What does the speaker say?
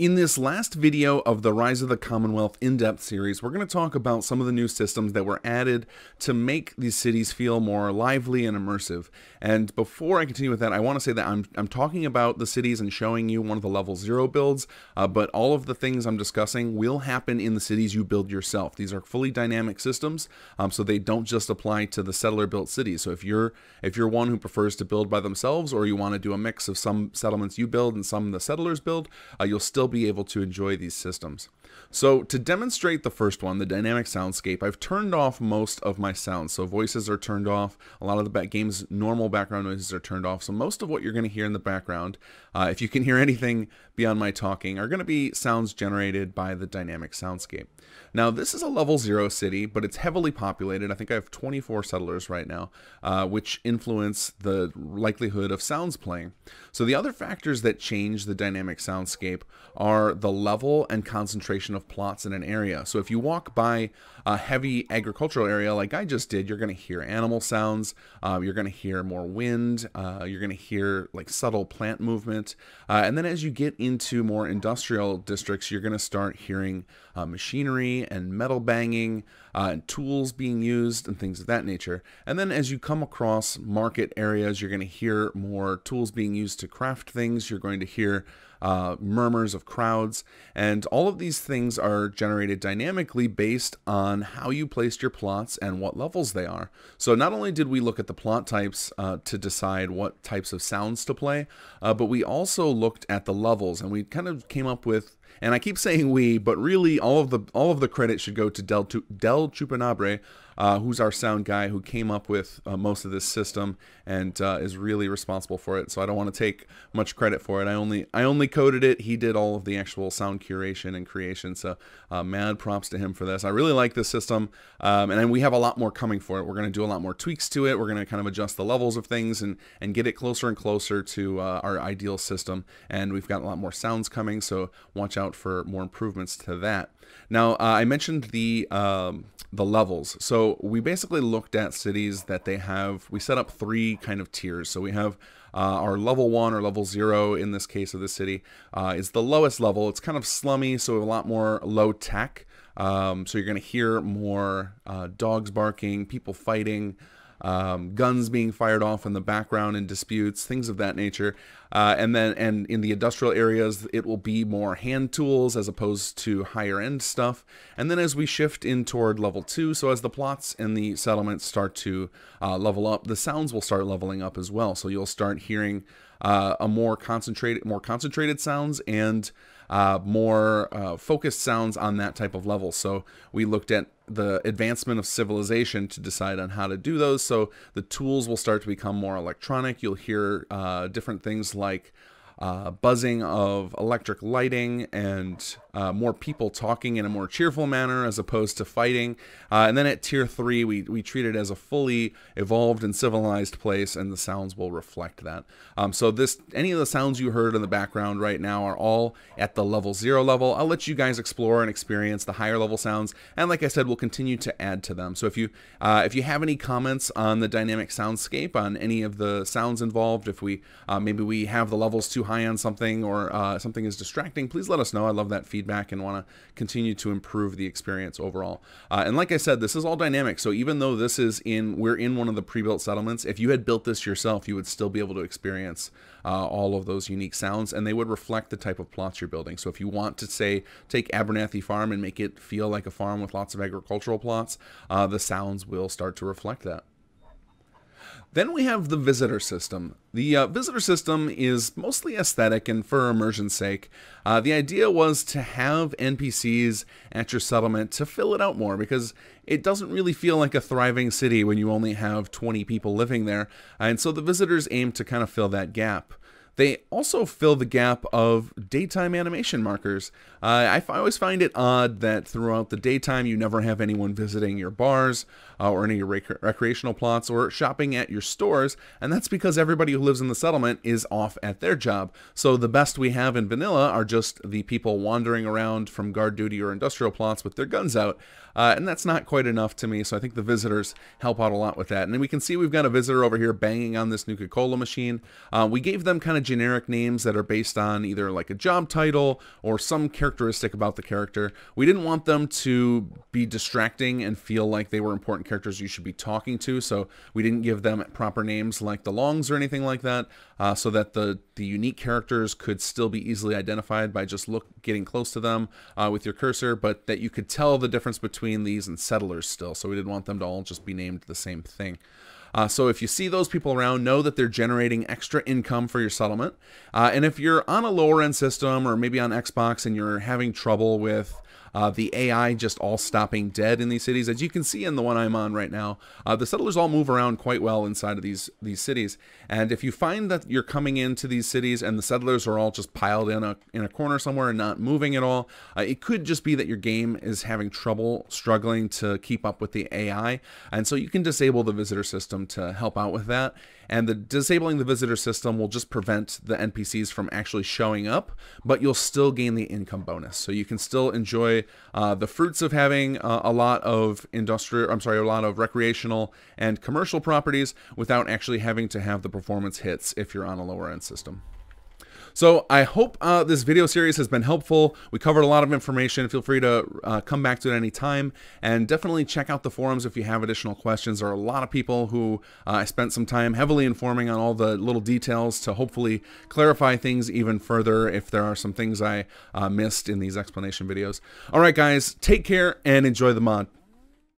In this last video of the Rise of the Commonwealth in-depth series, we're going to talk about some of the new systems that were added to make these cities feel more lively and immersive. And before I continue with that, I want to say that I'm, I'm talking about the cities and showing you one of the level zero builds, uh, but all of the things I'm discussing will happen in the cities you build yourself. These are fully dynamic systems, um, so they don't just apply to the settler-built cities. So if you're if you're one who prefers to build by themselves or you want to do a mix of some settlements you build and some the settlers build, uh, you'll still be able to enjoy these systems. So to demonstrate the first one, the dynamic soundscape, I've turned off most of my sounds. So voices are turned off. A lot of the game's normal background noises are turned off. So most of what you're going to hear in the background, uh, if you can hear anything beyond my talking, are going to be sounds generated by the dynamic soundscape. Now this is a level zero city, but it's heavily populated. I think I have 24 settlers right now, uh, which influence the likelihood of sounds playing. So the other factors that change the dynamic soundscape are the level and concentration of plots in an area. So if you walk by a heavy agricultural area like I just did, you're going to hear animal sounds, uh, you're going to hear more wind, uh, you're going to hear like subtle plant movement. Uh, and then as you get into more industrial districts, you're going to start hearing uh, machinery and metal banging uh, and tools being used and things of that nature. And then as you come across market areas, you're going to hear more tools being used to craft things. You're going to hear uh, murmurs of crowds, and all of these things are generated dynamically based on how you placed your plots and what levels they are. So not only did we look at the plot types uh, to decide what types of sounds to play, uh, but we also looked at the levels and we kind of came up with and I keep saying we, but really all of the all of the credit should go to Del Del Chupanabre, uh, who's our sound guy who came up with uh, most of this system and uh, is really responsible for it. So I don't want to take much credit for it. I only I only coded it. He did all of the actual sound curation and creation. So uh, mad props to him for this. I really like this system, um, and we have a lot more coming for it. We're going to do a lot more tweaks to it. We're going to kind of adjust the levels of things and and get it closer and closer to uh, our ideal system. And we've got a lot more sounds coming. So watch out out for more improvements to that. Now, uh, I mentioned the um, the levels. So we basically looked at cities that they have. We set up three kind of tiers. So we have uh, our level one or level zero in this case of the city uh, is the lowest level. It's kind of slummy, so a lot more low tech. Um, so you're going to hear more uh, dogs barking, people fighting um, guns being fired off in the background in disputes, things of that nature. Uh, and then, and in the industrial areas, it will be more hand tools as opposed to higher end stuff. And then as we shift in toward level two, so as the plots and the settlements start to uh, level up, the sounds will start leveling up as well. So you'll start hearing uh, a more concentrated, more concentrated sounds and uh, more uh, focused sounds on that type of level. So we looked at the advancement of civilization to decide on how to do those. So the tools will start to become more electronic. You'll hear uh, different things like uh, buzzing of electric lighting and uh, more people talking in a more cheerful manner as opposed to fighting. Uh, and then at tier three, we, we treat it as a fully evolved and civilized place, and the sounds will reflect that. Um, so this any of the sounds you heard in the background right now are all at the level zero level. I'll let you guys explore and experience the higher level sounds, and like I said, we'll continue to add to them. So if you uh, if you have any comments on the dynamic soundscape, on any of the sounds involved, if we uh, maybe we have the levels too high high on something or uh, something is distracting, please let us know. I love that feedback and want to continue to improve the experience overall. Uh, and like I said, this is all dynamic. So even though this is in, we're in one of the pre-built settlements, if you had built this yourself, you would still be able to experience uh, all of those unique sounds and they would reflect the type of plots you're building. So if you want to say, take Abernathy Farm and make it feel like a farm with lots of agricultural plots, uh, the sounds will start to reflect that. Then we have the visitor system. The uh, visitor system is mostly aesthetic and for immersion's sake. Uh, the idea was to have NPCs at your settlement to fill it out more because it doesn't really feel like a thriving city when you only have 20 people living there. And so the visitors aim to kind of fill that gap. They also fill the gap of daytime animation markers. Uh, I, always find it odd that throughout the daytime you never have anyone visiting your bars uh, or any of your rec- recreational plots or shopping at your stores, and that's because everybody who lives in the settlement is off at their job. So the best we have in vanilla are just the people wandering around from guard duty or industrial plots with their guns out, uh, and that's not quite enough to me. So I think the visitors help out a lot with that. And we can see we've got a visitor over here banging on this Nuka Cola machine. Uh, we gave them kind of generic names that are based on either like a job title or some characteristic about the character. We didn't want them to be distracting and feel like they were important characters you should be talking to, so we didn't give them proper names like the Longs or anything like that, uh, so that the, the unique characters could still be easily identified by just look getting close to them uh, with your cursor, but that you could tell the difference between these and settlers still, so we didn't want them to all just be named the same thing. Uh, so if you see those people around, know that they're generating extra income for your settlement. Uh, and if you're on a lower end system or maybe on Xbox and you're having trouble with uh, the AI just all stopping dead in these cities. As you can see in the one I'm on right now, uh, the settlers all move around quite well inside of these, these cities. And if you find that you're coming into these cities and the settlers are all just piled in a, in a corner somewhere and not moving at all, uh, it could just be that your game is having trouble struggling to keep up with the AI. And so you can disable the visitor system to help out with that. And the disabling the visitor system will just prevent the NPCs from actually showing up, but you'll still gain the income bonus. So you can still enjoy uh, the fruits of having uh, a lot of industrial, I'm sorry, a lot of recreational and commercial properties without actually having to have the performance hits if you're on a lower end system. So I hope uh, this video series has been helpful. We covered a lot of information. Feel free to uh, come back to it any time. And definitely check out the forums if you have additional questions. There are a lot of people who uh, I spent some time heavily informing on all the little details to hopefully clarify things even further if there are some things I uh, missed in these explanation videos. All right, guys, take care and enjoy the mod.